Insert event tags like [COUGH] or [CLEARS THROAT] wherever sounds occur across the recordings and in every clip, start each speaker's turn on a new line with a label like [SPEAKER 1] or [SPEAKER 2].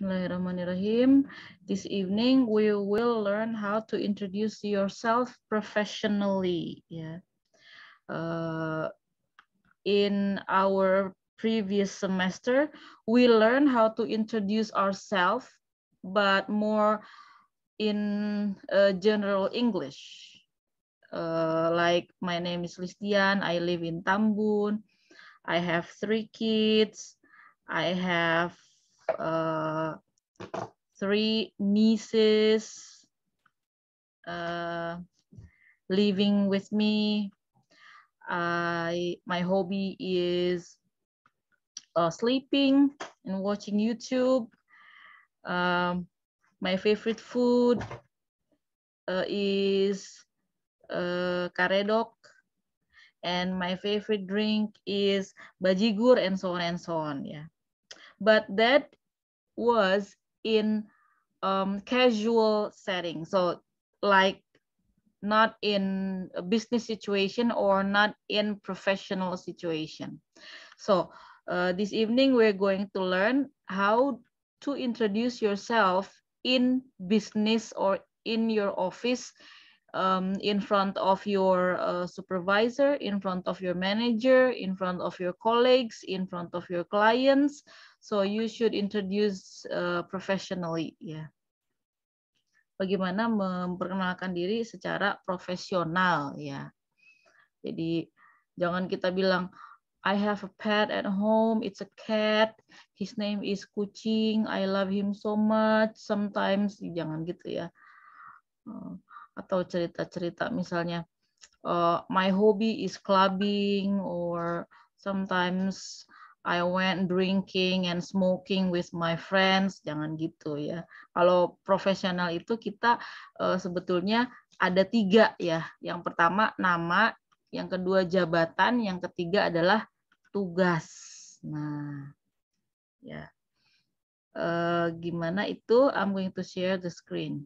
[SPEAKER 1] Bismillahirrahmanirrahim. This evening we will learn how to introduce yourself professionally. Yeah. Ya. Uh, in our previous semester, we learned how to introduce ourselves, but more in uh, general English. Uh, like my name is Listian, I live in Tambun, I have three kids, I have uh, three nieces uh, living with me. I, my hobby is uh, sleeping and watching YouTube. Um, my favorite food uh, is uh, karedok. And my favorite drink is bajigur and so on and so on. Yeah. But that was in um, casual setting. So like not in a business situation or not in professional situation. So uh, this evening, we're going to learn how to introduce yourself in business or in your office, um, in front of your uh, supervisor, in front of your manager, in front of your colleagues, in front of your clients, So you should introduce uh, professionally ya. Yeah. Bagaimana memperkenalkan diri secara profesional ya. Yeah. Jadi jangan kita bilang I have a pet at home, it's a cat. His name is Kucing. I love him so much. Sometimes jangan gitu ya. Uh, atau cerita-cerita misalnya uh, my hobby is clubbing or sometimes I went drinking and smoking with my friends, jangan gitu ya. Kalau profesional itu kita uh, sebetulnya ada tiga ya. Yang pertama nama, yang kedua jabatan, yang ketiga adalah tugas.
[SPEAKER 2] Nah, ya. Uh, gimana itu? I'm going to share the screen.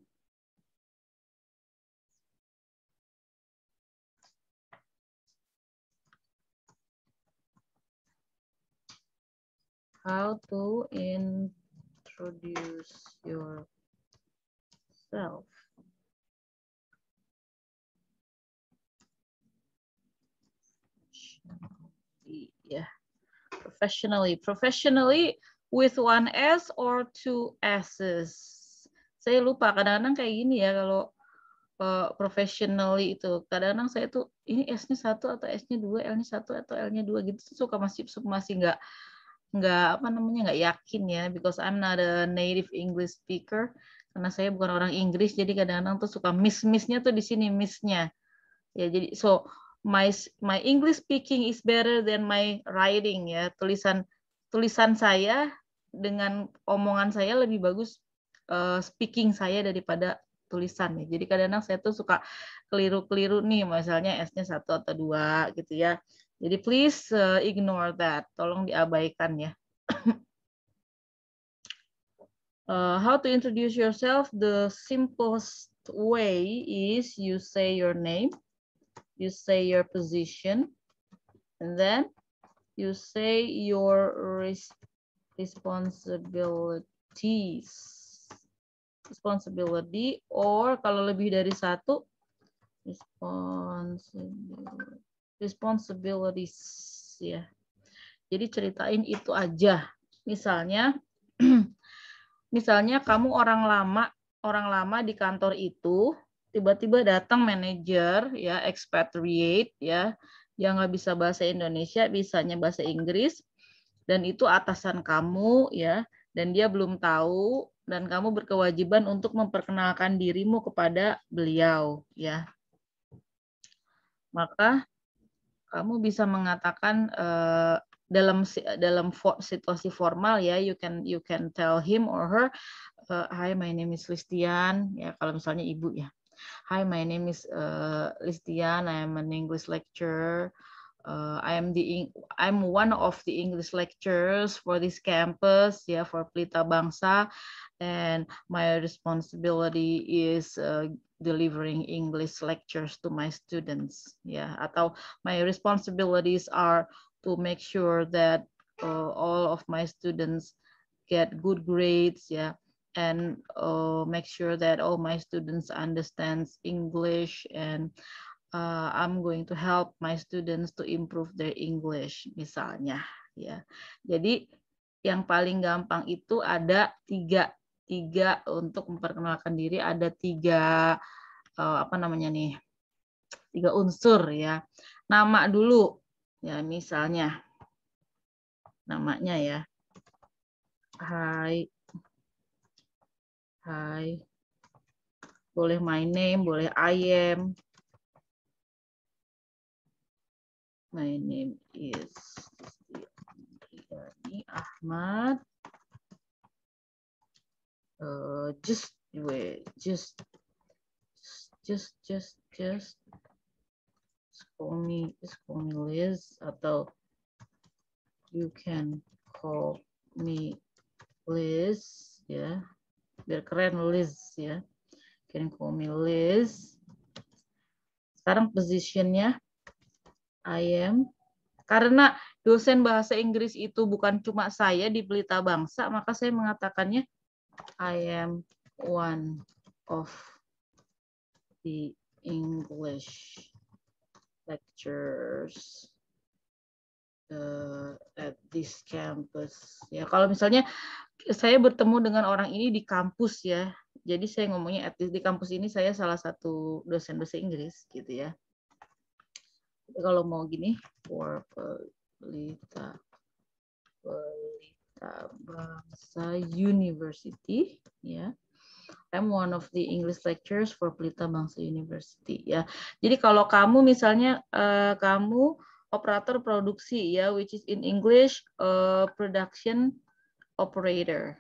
[SPEAKER 2] how to introduce yourself. Yeah, professionally.
[SPEAKER 1] Professionally with one S or two S's. Saya lupa, kadang-kadang kayak gini ya kalau uh, professionally itu. Kadang-kadang saya tuh ini S-nya satu atau S-nya dua, L-nya satu atau L-nya dua gitu. Suka masih masih nggak nggak apa namanya nggak yakin ya because I'm not a native English speaker karena saya bukan orang Inggris jadi kadang-kadang tuh suka miss missnya tuh di sini missnya ya jadi so my my English speaking is better than my writing ya tulisan tulisan saya dengan omongan saya lebih bagus uh, speaking saya daripada tulisan ya jadi kadang-kadang saya tuh suka keliru-keliru nih misalnya s-nya satu atau dua gitu ya jadi please uh, ignore that. Tolong diabaikan ya. [COUGHS] uh, how to introduce yourself? The simplest way is you say your name, you say your position, and then you say your res responsibilities. Responsibility or kalau lebih dari satu, responsibility responsibilities ya. Jadi ceritain itu aja. Misalnya [CLEARS THROAT] misalnya kamu orang lama, orang lama di kantor itu tiba-tiba datang manajer ya expatriate ya yang nggak bisa bahasa Indonesia bisanya bahasa Inggris dan itu atasan kamu ya dan dia belum tahu dan kamu berkewajiban untuk memperkenalkan dirimu kepada beliau ya maka kamu bisa mengatakan uh, dalam dalam situasi formal ya you can you can tell him or her uh, hi my name is Listian ya kalau misalnya ibu ya hi my name is uh, Listian I am an English lecturer uh, I am the I'm one of the English lecturers for this campus ya yeah, for Pelita Bangsa and my responsibility is uh, delivering English lectures to my students ya atau my responsibilities are to make sure that uh, all of my students get good grades ya and uh, make sure that all my students understands English and uh, I'm going to help my students to improve their English misalnya ya jadi yang paling gampang itu ada tiga tiga untuk memperkenalkan diri ada tiga uh, apa namanya nih tiga unsur ya nama dulu ya misalnya namanya ya Hai Hai boleh my name boleh I am
[SPEAKER 2] my name is ini Ahmad Uh, just
[SPEAKER 1] wait just just just just just call me just call me Liz atau you can call me Liz ya yeah. biar keren Liz ya yeah. can call me Liz sekarang positionnya I am karena dosen bahasa Inggris itu bukan cuma saya di Pelita Bangsa maka saya mengatakannya I am one of the English lectures uh, eh, at this campus. Ya, kalau misalnya saya bertemu dengan orang ini di kampus ya. Jadi saya ngomongnya at least di kampus ini saya salah satu dosen bahasa Inggris gitu ya. Kalau mau gini, for pelita, bahasa bahasa university ya. I'm one of the English lecturers for Pelita Bangsa University ya. Jadi kalau kamu misalnya uh, kamu operator produksi ya which is in English uh, production operator.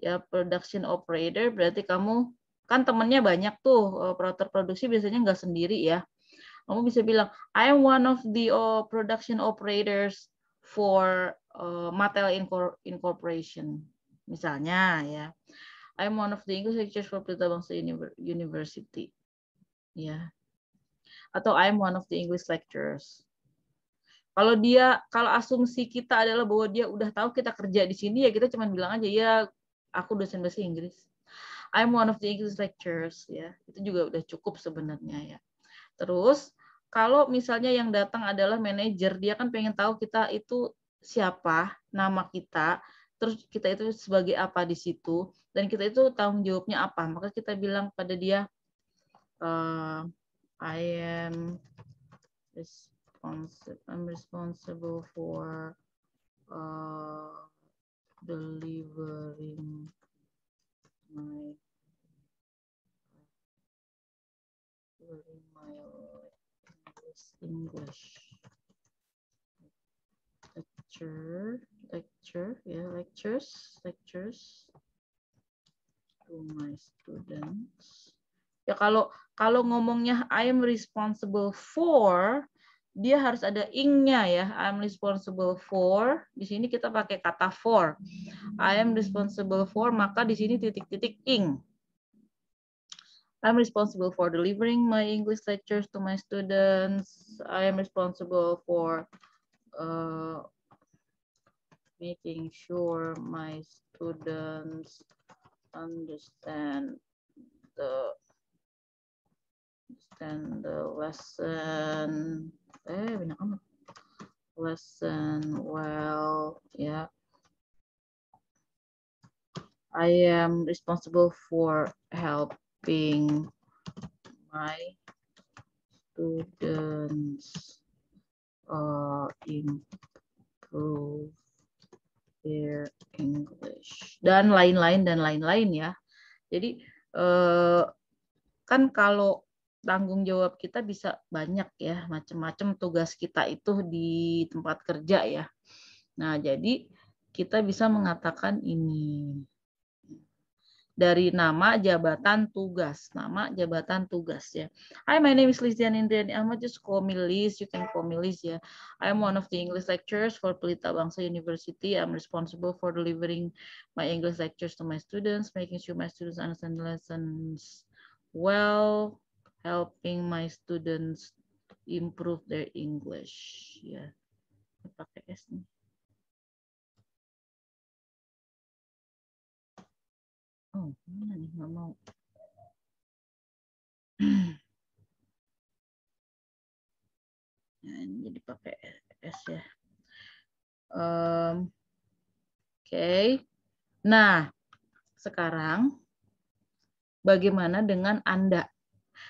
[SPEAKER 1] Ya production operator berarti kamu kan temennya banyak tuh operator produksi biasanya nggak sendiri ya kamu bisa bilang I am one of the uh, production operators for Eh, material incorporation. Misalnya ya, I'm one of the English teachers for Pelita Bangsa University. Ya. Atau I'm one of the English lecturers. Kalau dia kalau asumsi kita adalah bahwa dia udah tahu kita kerja di sini ya kita cuma bilang aja ya aku dosen bahasa Inggris. I'm one of the English lecturers ya. Itu juga udah cukup sebenarnya ya. Terus kalau misalnya yang datang adalah manajer, dia kan pengen tahu kita itu siapa, nama kita, terus kita itu sebagai apa di situ dan kita itu tanggung jawabnya apa. Maka kita bilang pada dia eh, I am responsible for
[SPEAKER 2] eh, delivering my English lecture, lecture, ya, yeah, lectures, lectures to my
[SPEAKER 1] students. Ya kalau kalau ngomongnya I am responsible for, dia harus ada ing-nya ya. I am responsible for. Di sini kita pakai kata for. I am responsible for, maka di sini titik-titik ing. I'm responsible for delivering my English lectures to my students. I am responsible for uh, making sure my students understand the understand the lesson eh benar lesson well yeah I am responsible for helping my students uh, improve their
[SPEAKER 2] English
[SPEAKER 1] dan lain-lain dan lain-lain ya. Jadi eh, kan kalau tanggung jawab kita bisa banyak ya macam-macam tugas kita itu di tempat kerja ya. Nah jadi kita bisa mengatakan ini dari nama jabatan tugas. Nama jabatan tugas ya. Hi, my name is Lizian Indriani I'm Just call me Liz. You can call me Liz ya. I'm one of the English lecturers for Pelita Bangsa University. I'm responsible for delivering my English lectures to my students, making sure my students understand the lessons well, helping my students
[SPEAKER 2] improve their English. Ya, yeah. pakai S nih. oh mana mau [CLEARS THROAT] nah, jadi pakai s ya
[SPEAKER 1] oke nah sekarang bagaimana dengan anda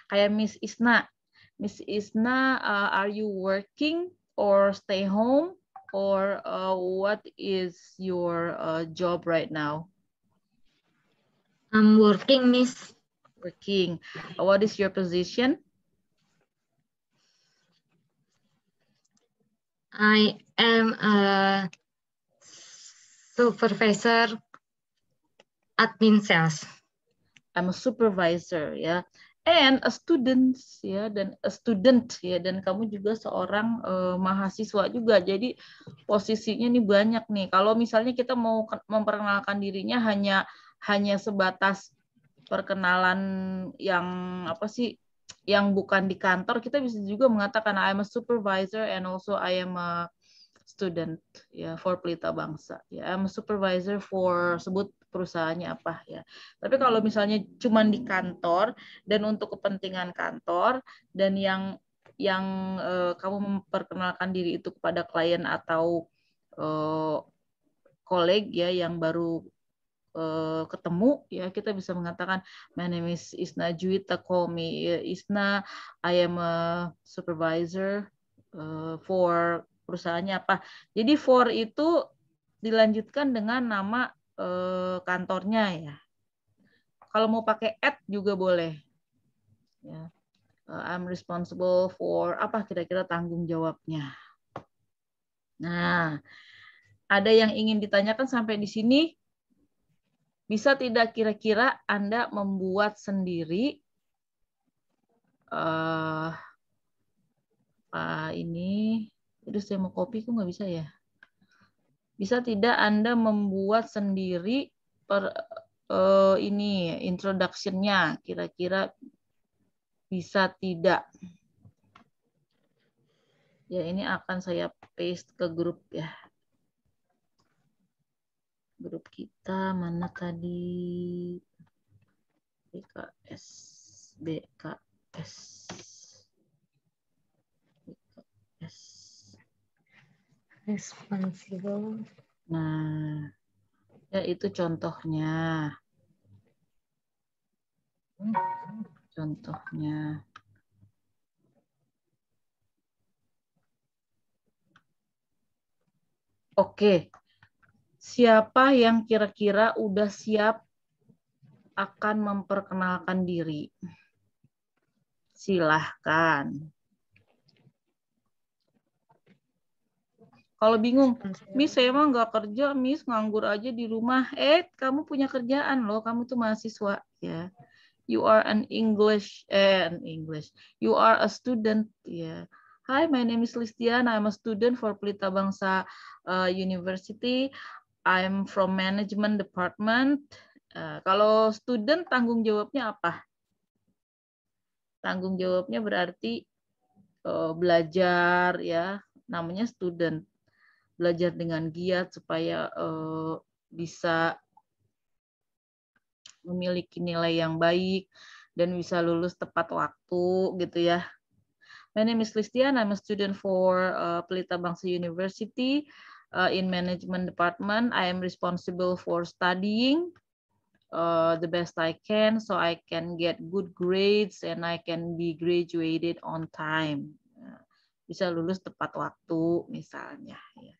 [SPEAKER 1] kayak Miss Isna Miss Isna uh, are you working or stay home or uh, what is your uh, job right now
[SPEAKER 2] I'm working,
[SPEAKER 1] Miss. Working. What is your position?
[SPEAKER 2] I am a supervisor admin sales.
[SPEAKER 1] I'm a supervisor, ya. Yeah. And a student, ya, yeah. dan a student, ya, yeah. dan kamu juga seorang uh, mahasiswa juga. Jadi posisinya nih banyak nih. Kalau misalnya kita mau memperkenalkan dirinya hanya hanya sebatas perkenalan yang apa sih yang bukan di kantor kita bisa juga mengatakan I am a supervisor and also I am a student ya for pelita bangsa ya I'm a supervisor for sebut perusahaannya apa ya tapi kalau misalnya cuma di kantor dan untuk kepentingan kantor dan yang yang uh, kamu memperkenalkan diri itu kepada klien atau uh, koleg ya yang baru uh, ketemu ya kita bisa mengatakan my name is Isna Juita call me eh, Isna I am a supervisor uh, for perusahaannya apa jadi for itu dilanjutkan dengan nama uh, kantornya ya kalau mau pakai at juga boleh ya uh, I'm responsible for apa kira-kira tanggung jawabnya nah ada yang ingin ditanyakan sampai di sini bisa tidak kira-kira Anda membuat sendiri uh, uh, ini, itu saya mau copy, kok nggak bisa ya? Bisa tidak Anda membuat sendiri per, uh, ini introduction kira-kira bisa tidak? Ya, ini akan saya paste ke grup ya grup kita
[SPEAKER 2] mana tadi BKS BKS BKS Responsible
[SPEAKER 1] nah ya itu contohnya
[SPEAKER 2] contohnya Oke,
[SPEAKER 1] siapa yang kira-kira udah siap akan memperkenalkan diri? Silahkan. Kalau bingung, Miss saya emang nggak kerja, Miss nganggur aja di rumah. Eh, kamu punya kerjaan loh, kamu tuh mahasiswa ya. You are an English, eh, an English. You are a student ya. Hi, my name is Listiana. I'm a student for Pelita Bangsa uh, University. I'm from management department. Uh, kalau student tanggung jawabnya apa? Tanggung jawabnya berarti uh, belajar ya, namanya student. Belajar dengan giat supaya uh, bisa memiliki nilai yang baik dan bisa lulus tepat waktu gitu ya. My name is Listian. I'm a student for uh, Pelita Bangsa University uh, in management department. I am responsible for studying uh, the best I can so I can get good grades and I can be graduated on time. Nah, bisa lulus tepat waktu misalnya. Ya.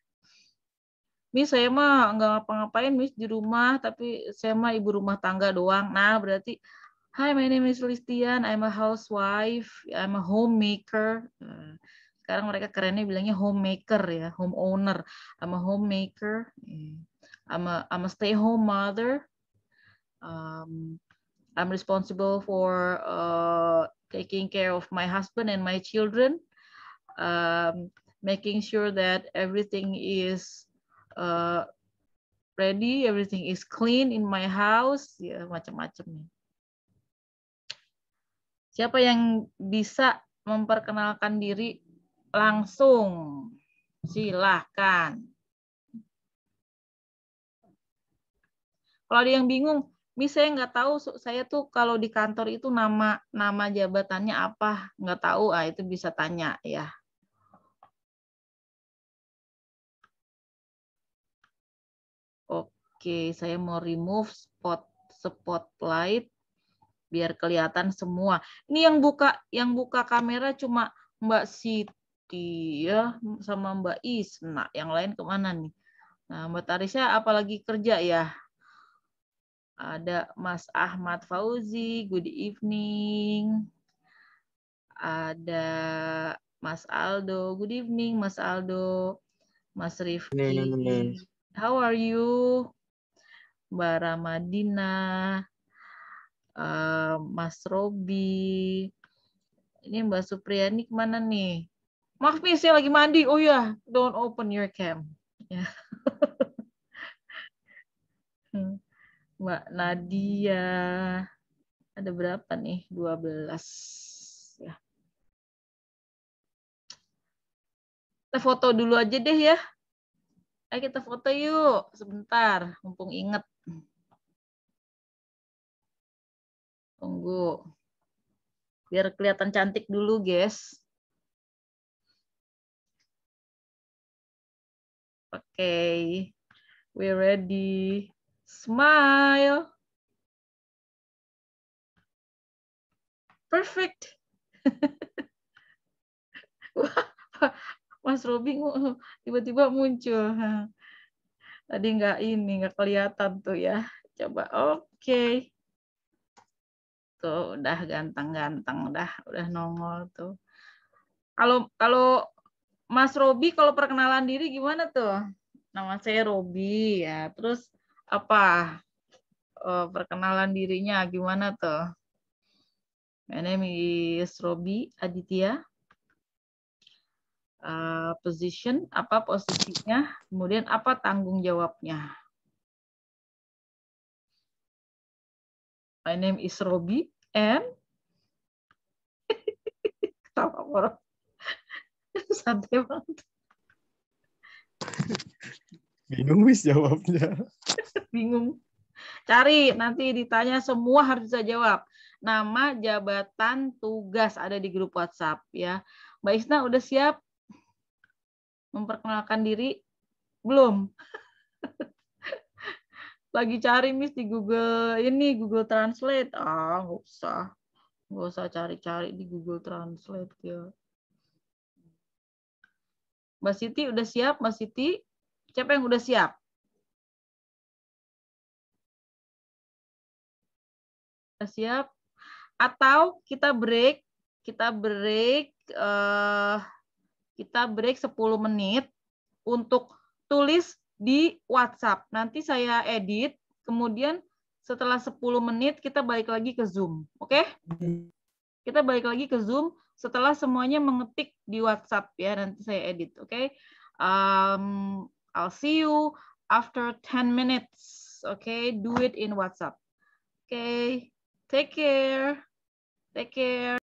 [SPEAKER 1] Miss saya mah nggak ngapa-ngapain Miss di rumah tapi saya mah ibu rumah tangga doang. Nah berarti Hi, my name is Listian. I'm a housewife. I'm a homemaker. Nah, sekarang mereka kerennya bilangnya homemaker ya homeowner sama homemaker sama eh, I'm, I'm a stay home mother um, I'm responsible for uh, taking care of my husband and my children um, making sure that everything is uh, ready everything is clean in my house ya macam-macam siapa yang bisa memperkenalkan diri langsung. Silahkan. Kalau ada yang bingung, bisa saya nggak tahu, saya tuh kalau di kantor itu nama nama jabatannya apa,
[SPEAKER 2] nggak tahu, ah itu bisa tanya ya. Oke, saya mau remove spot spotlight
[SPEAKER 1] biar kelihatan semua. Ini yang buka yang buka kamera cuma Mbak Siti dia sama Mbak Isna. yang lain kemana nih? Nah, Mbak Tarisha apalagi kerja ya? Ada Mas Ahmad Fauzi, good evening. Ada Mas Aldo, good evening Mas Aldo. Mas Rifki, how are you? Mbak Ramadina, uh, Mas Robi. Ini Mbak Supriyani kemana nih? maaf nih saya lagi mandi. Oh ya, yeah. don't open your cam. Ya. [LAUGHS] Hmm. Mbak Nadia.
[SPEAKER 2] Ada berapa nih? 12. Ya. Kita foto dulu aja deh ya. Ayo kita foto yuk. Sebentar, mumpung inget. Tunggu. Biar kelihatan cantik dulu, guys. okay. We're ready. Smile. Perfect. [LAUGHS]
[SPEAKER 1] Mas Robi tiba-tiba muncul. Tadi nggak ini, nggak kelihatan tuh ya. Coba, oke. Okay. Tuh, udah ganteng-ganteng, udah, udah nongol tuh. Kalau kalau Mas Robi kalau perkenalan diri gimana tuh? Nama saya Robi ya. Terus apa? Oh, perkenalan dirinya gimana tuh? My name is Robi Aditya.
[SPEAKER 2] Uh, position apa posisinya? Kemudian apa tanggung jawabnya? My name is Robi and [LAUGHS] ketawa orang [LAUGHS] santai banget. Bingung [LAUGHS] wis jawabnya.
[SPEAKER 1] [LAUGHS] Bingung. Cari nanti ditanya semua harus bisa jawab. Nama, jabatan, tugas ada di grup WhatsApp ya. Mbak Isna udah siap memperkenalkan diri? Belum. [LAUGHS] Lagi cari mis di Google ini Google Translate. Ah, nggak usah. Nggak usah cari-cari di Google Translate ya.
[SPEAKER 2] Mbak Siti udah siap? Mbak Siti? Siapa yang udah siap? Udah siap? Atau kita break, kita break, uh,
[SPEAKER 1] kita break 10 menit untuk tulis di WhatsApp. Nanti saya edit, kemudian setelah 10 menit kita balik lagi ke Zoom, oke? Okay? Kita balik lagi ke Zoom setelah semuanya mengetik di WhatsApp ya nanti saya edit, oke? Okay? Um, I'll see you after
[SPEAKER 2] 10 minutes, oke? Okay? Do it in WhatsApp, oke? Okay? Take care, take care.